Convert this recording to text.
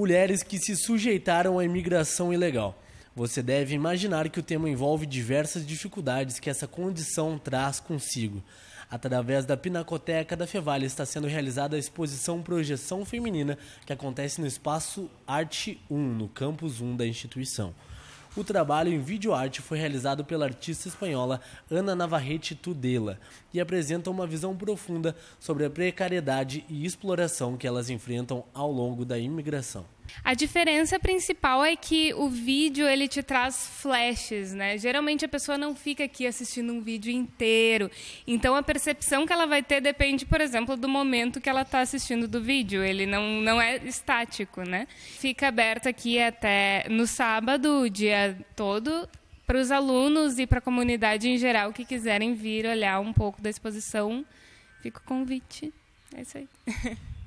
mulheres que se sujeitaram à imigração ilegal. Você deve imaginar que o tema envolve diversas dificuldades que essa condição traz consigo. Através da Pinacoteca da Fevale está sendo realizada a exposição Projeção Feminina, que acontece no Espaço Arte 1, no Campus 1 da instituição. O trabalho em videoarte foi realizado pela artista espanhola Ana Navarrete Tudela e apresenta uma visão profunda sobre a precariedade e exploração que elas enfrentam ao longo da imigração. A diferença principal é que o vídeo ele te traz flashes, né? Geralmente a pessoa não fica aqui assistindo um vídeo inteiro. Então a percepção que ela vai ter depende, por exemplo, do momento que ela está assistindo do vídeo. Ele não, não é estático, né? Fica aberto aqui até no sábado, o dia todo, para os alunos e para a comunidade em geral que quiserem vir olhar um pouco da exposição. Fica o convite. É isso aí.